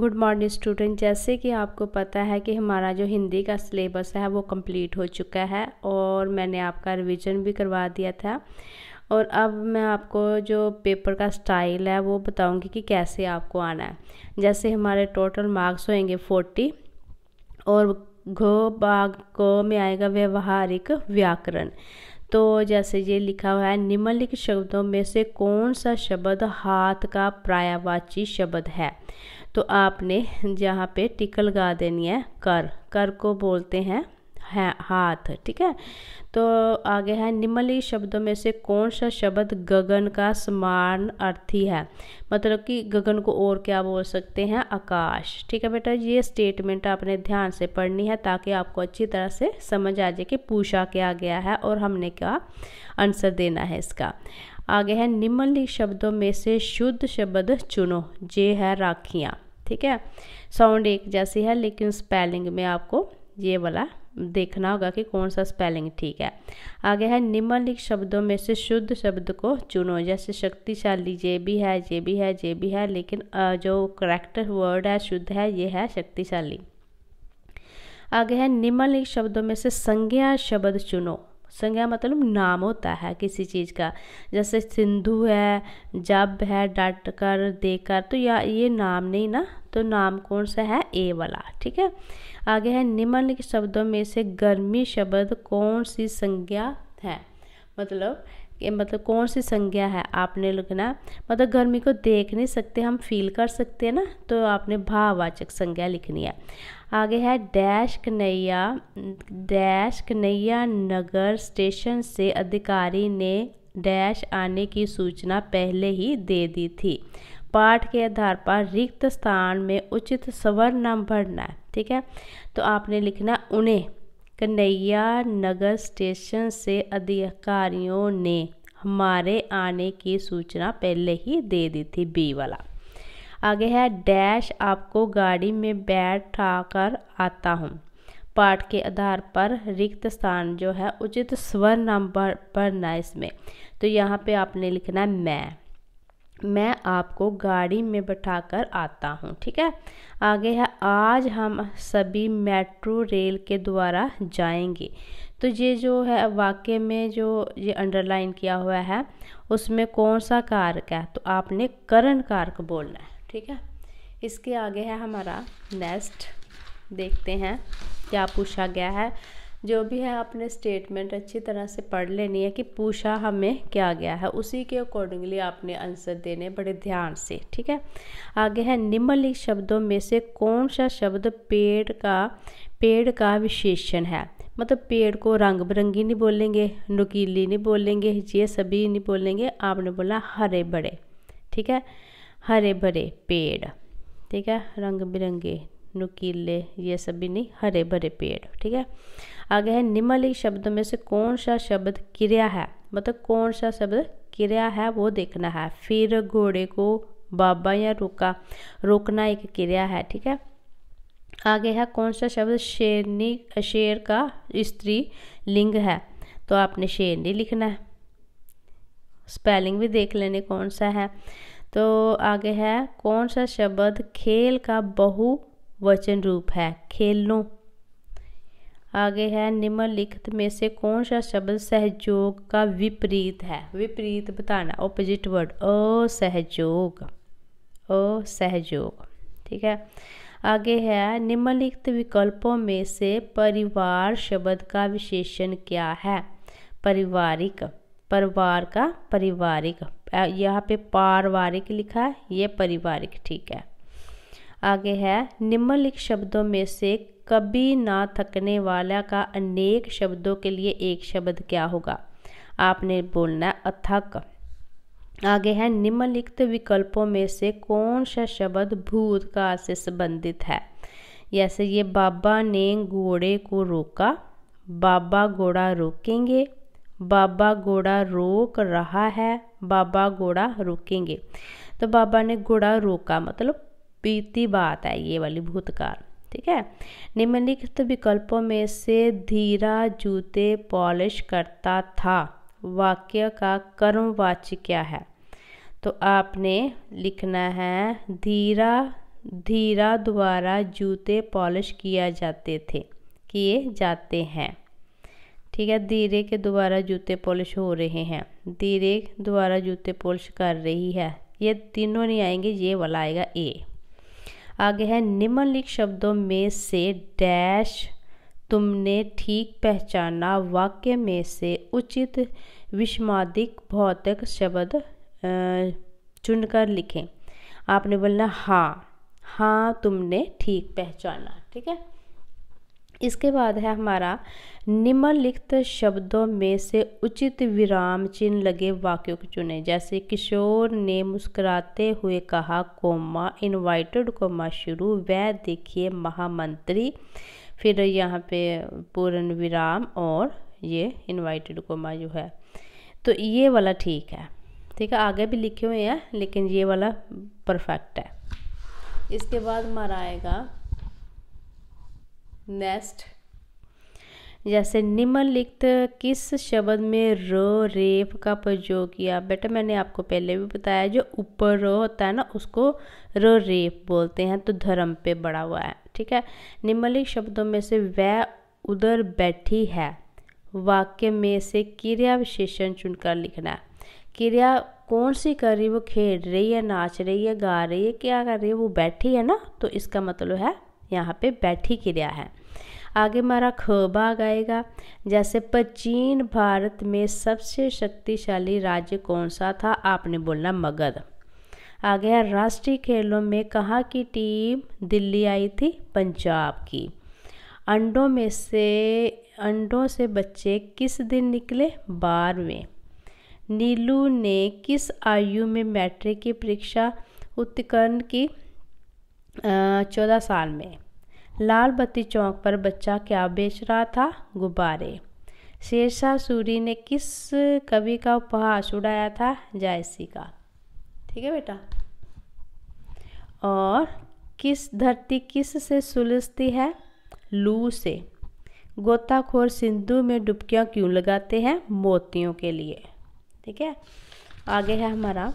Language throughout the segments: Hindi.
गुड मॉर्निंग स्टूडेंट जैसे कि आपको पता है कि हमारा जो हिंदी का सिलेबस है वो कंप्लीट हो चुका है और मैंने आपका रिवीजन भी करवा दिया था और अब मैं आपको जो पेपर का स्टाइल है वो बताऊंगी कि कैसे आपको आना है जैसे हमारे टोटल मार्क्स होंगे फोर्टी और घो बाग को में आएगा व्यवहारिक व्याकरण तो जैसे ये लिखा हुआ है निम्नलिखित शब्दों में से कौन सा शब्द हाथ का प्रायवाची शब्द है तो आपने जहाँ पे टिक लगा देनी है कर कर को बोलते हैं है हाथ ठीक है तो आगे है निम्नलिखित शब्दों में से कौन सा शब्द गगन का समान अर्थी है मतलब कि गगन को और क्या बोल सकते हैं आकाश ठीक है बेटा ये स्टेटमेंट आपने ध्यान से पढ़नी है ताकि आपको अच्छी तरह से समझ आ जाए कि पूछा क्या गया है और हमने क्या आंसर देना है इसका आगे है निम्नलिखित शब्दों में से शुद्ध शब्द चुनो जे है राखियाँ ठीक है साउंड एक जैसी है लेकिन स्पेलिंग में आपको ये वाला देखना होगा कि कौन सा स्पेलिंग ठीक है आगे है निम्नलिखित शब्दों में से शुद्ध शब्द को चुनो जैसे शक्तिशाली ये भी है ये भी है ये भी है लेकिन जो करेक्ट वर्ड है शुद्ध है ये है शक्तिशाली आगे है निम्नलिखित शब्दों में से संज्ञा शब्द चुनो संज्ञा मतलब नाम होता है किसी चीज़ का जैसे सिंधु है जब है डट कर देकर तो या ये नाम नहीं ना तो नाम कौन सा है ए वाला ठीक है आगे है निम्नलिखित शब्दों में से गर्मी शब्द कौन सी संज्ञा है मतलब मतलब कौन सी संज्ञा है आपने लिखना मतलब गर्मी को देख नहीं सकते हम फील कर सकते हैं ना तो आपने भाववाचक संज्ञा लिखनी है आगे है dash Kanhaiya dash Kanhaiya Nagar station से अधिकारी ने डैश आने की सूचना पहले ही दे दी थी पाठ के आधार पर रिक्त स्थान में उचित स्वर नाम भरना है ठीक है तो आपने लिखना उन्हें कन्हैया नगर स्टेशन से अधिकारियों ने हमारे आने की सूचना पहले ही दे दी थी बी वाला आगे है डैश आपको गाड़ी में बैठा कर आता हूँ पाठ के आधार पर रिक्त स्थान जो है उचित स्वर नंबर न इसमें तो यहाँ पे आपने लिखना है मैं मैं आपको गाड़ी में बैठा कर आता हूँ ठीक है आगे है आज हम सभी मेट्रो रेल के द्वारा जाएंगे तो ये जो है वाक्य में जो ये अंडरलाइन किया हुआ है उसमें कौन सा कारक है तो आपने करण कारक बोलना है ठीक है इसके आगे है हमारा नेक्स्ट देखते हैं क्या पूछा गया है जो भी है आपने स्टेटमेंट अच्छी तरह से पढ़ लेनी है कि पूछा हमें क्या गया है उसी के अकॉर्डिंगली आपने आंसर देने बड़े ध्यान से ठीक है आगे है निम्नलिखित शब्दों में से कौन सा शब्द पेड़ का पेड़ का विशेषण है मतलब पेड़ को रंग बिरंगी नहीं बोलेंगे नुकीली नहीं बोलेंगे ये सभी नहीं बोलेंगे आपने बोला हरे बड़े ठीक है हरे भरे पेड़ ठीक है रंग बिरंगे नुकीले ये सभी नहीं हरे भरे पेड़ ठीक है आगे है निम्नलिखित शब्दों में से कौन सा शब्द क्रिया है मतलब कौन सा शब्द क्रिया है वो देखना है फिर घोड़े को बाबा या रोका रोकना एक क्रिया है ठीक है आगे है कौन सा शब्द शेरनी शेर का स्त्री लिंग है तो आपने शेरनी लिखना है स्पेलिंग भी देख लेने कौन सा है तो आगे है कौन सा शब्द खेल का बहु वचन रूप है खेलो आगे है निम्नलिखित में से कौन सा शब्द सहयोग का विपरीत है विपरीत बताना ऑपोजिट वर्ड असहयोग असहयोग ठीक है आगे है निम्नलिखित विकल्पों में से परिवार शब्द का विशेषण क्या है पारिवारिक परिवार का पारिवारिक यहाँ पे पारिवारिक लिखा है ये पारिवारिक ठीक है आगे है निम्नलिखित शब्दों में से कभी ना थकने वाला का अनेक शब्दों के लिए एक शब्द क्या होगा आपने बोलना है अथक आगे है निम्नलिखित विकल्पों में से कौन सा शब्द भूतकाल से संबंधित है जैसे ये बाबा ने घोड़े को रोका बाबा घोड़ा रोकेंगे बाबा घोड़ा रोक रहा है बाबा घोड़ा रोकेंगे तो बाबा ने घोड़ा रोका मतलब बीती बात है ये वाली भूतकाल ठीक है निम्नलिखित विकल्पों में से धीरा जूते पॉलिश करता था वाक्य का कर्मवाच्य क्या है तो आपने लिखना है धीरा धीरा द्वारा जूते पॉलिश किया जाते थे किए जाते हैं ठीक है धीरे के द्वारा जूते पॉलिश हो रहे हैं धीरे द्वारा जूते पॉलिश कर रही है ये तीनों नहीं आएंगे ये वाला आएगा ए आगे है निम्नलिखित शब्दों में से डैश तुमने ठीक पहचाना वाक्य में से उचित विस्मादिक भौतिक शब्द चुनकर लिखें आपने बोलना हाँ हाँ तुमने ठीक पहचाना ठीक है इसके बाद है हमारा निम्नलिखित शब्दों में से उचित विराम चिन्ह लगे वाक्यों को चुने जैसे किशोर ने मुस्कुराते हुए कहा कोमा इनवाइटेड कोमा शुरू वह देखिए महामंत्री फिर यहाँ पे पूर्ण विराम और ये इनवाइटेड कोमा जो है तो ये वाला ठीक है ठीक है आगे भी लिखे हुए हैं लेकिन ये वाला परफेक्ट है इसके बाद हमारा आएगा नेक्स्ट जैसे निम्नलिखित किस शब्द में रो रेफ का प्रयोग किया बेटा मैंने आपको पहले भी बताया जो ऊपर रो होता है ना उसको र रेफ बोलते हैं तो धर्म पे बड़ा हुआ है ठीक है निम्नलिखित शब्दों में से वह उधर बैठी है वाक्य में से क्रिया विशेषण चुनकर लिखना है क्रिया कौन सी कर रही है वो खेल रही है नाच रही है गा रही है क्या कर रही है वो बैठी है ना तो इसका मतलब है यहाँ पे बैठी क्रिया है आगे हमारा ख भाग आएगा जैसे प्राचीन भारत में सबसे शक्तिशाली राज्य कौन सा था आपने बोलना मगध आगे है राष्ट्रीय खेलों में कहाँ की टीम दिल्ली आई थी पंजाब की अंडों में से अंडों से बच्चे किस दिन निकले बारहवें नीलू ने किस आयु में मैट्रिक की परीक्षा उत्तीर्ण की चौदह साल में लाल बत्ती चौक पर बच्चा क्या बेच रहा था गुब्बारे शेरशाह सूरी ने किस कवि का उपहास उड़ाया था जायसी का ठीक है बेटा और किस धरती किस से सुलझती है लू से गोताखोर सिंधु में डुबकियाँ क्यों लगाते हैं मोतियों के लिए ठीक है आगे है हमारा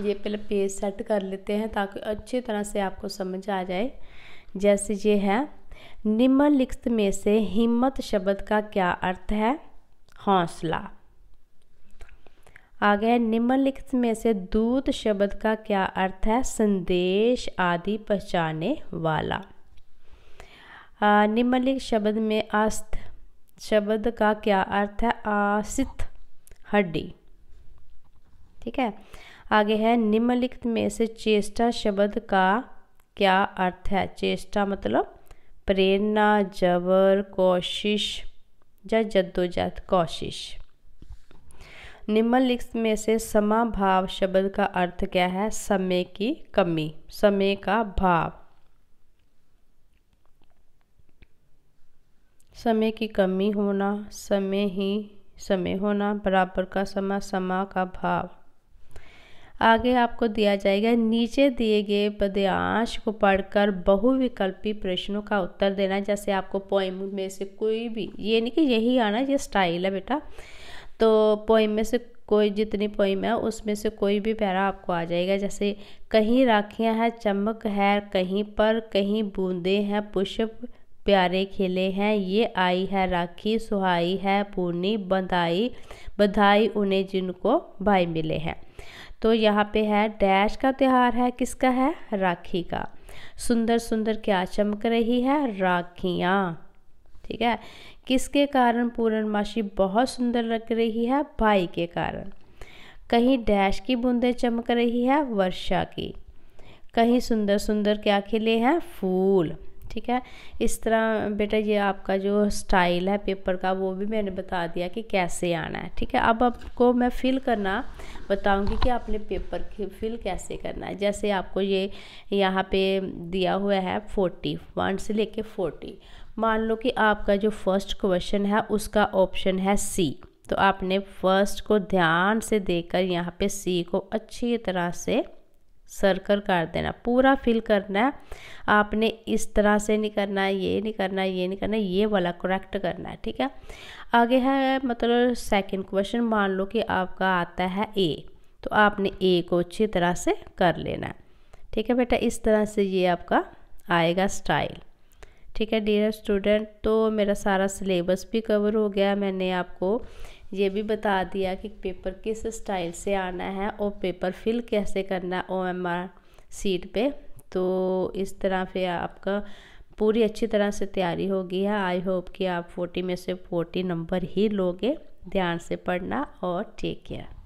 ये पहले पेज सेट कर लेते हैं ताकि अच्छी तरह से आपको समझ आ जाए जैसे ये है निम्नलिखित में से हिम्मत शब्द का क्या अर्थ है हौसला आगे है निम्नलिखित में से दूत शब्द का क्या अर्थ है संदेश आदि पहचाने वाला निम्नलिखित शब्द में अस्थ शब्द का क्या अर्थ है आसित हड्डी ठीक है आगे है निम्नलिखित में से चेष्टा शब्द का क्या अर्थ है चेष्टा मतलब प्रेरणा जबर कोशिश या जद्दोजहद कोशिश निम्नलिखित में से समा भाव शब्द का अर्थ क्या है समय की कमी समय का भाव समय की कमी होना समय ही समय होना बराबर का समा समा का भाव आगे आपको दिया जाएगा नीचे दिए गए पद्यांश को पढ़कर बहुविकल्पी प्रश्नों का उत्तर देना जैसे आपको पोइम में से कोई भी ये नहीं कि यही आना ये स्टाइल है बेटा तो पोइम में से कोई जितनी पोइम है उसमें से कोई भी पैरा आपको आ जाएगा जैसे कहीं राखियां हैं चमक है कहीं पर कहीं बूंदे हैं पुष्प प्यारे खिले हैं ये आई है राखी सुहाई है पूर्णी बधाई बधाई उन्हें जिनको भाई मिले हैं तो यहाँ पे है डैश का त्यौहार है किसका है राखी का सुंदर सुंदर क्या चमक रही है राखियाँ ठीक है किसके कारण पूर्णमासी बहुत सुंदर लग रही है भाई के कारण कहीं डैश की बूंदें चमक रही है वर्षा की कहीं सुंदर सुंदर क्या खिले हैं फूल ठीक है इस तरह बेटा ये आपका जो स्टाइल है पेपर का वो भी मैंने बता दिया कि कैसे आना है ठीक है अब आपको मैं फिल करना बताऊंगी कि आपने पेपर फिल कैसे करना है जैसे आपको ये यहाँ पे दिया हुआ है फोर्टी वन से लेके फोर्टी मान लो कि आपका जो फर्स्ट क्वेश्चन है उसका ऑप्शन है सी तो आपने फर्स्ट को ध्यान से देकर यहाँ पे सी को अच्छी तरह से सर्कल कर देना पूरा फिल करना है आपने इस तरह से नहीं करना है ये नहीं करना है ये नहीं करना है ये वाला करेक्ट करना है ठीक है आगे है मतलब सेकंड क्वेश्चन मान लो कि आपका आता है ए तो आपने ए को अच्छी तरह से कर लेना है ठीक है बेटा इस तरह से ये आपका आएगा स्टाइल ठीक है डियर स्टूडेंट तो मेरा सारा सिलेबस भी कवर हो गया मैंने आपको ये भी बता दिया कि पेपर किस स्टाइल से आना है और पेपर फिल कैसे करना है ओ एम आर सीट पे तो इस तरह से आपका पूरी अच्छी तरह से तैयारी होगी है आई होप कि आप फोर्टी में से फोर्टी नंबर ही लोगे ध्यान से पढ़ना और टेक केयर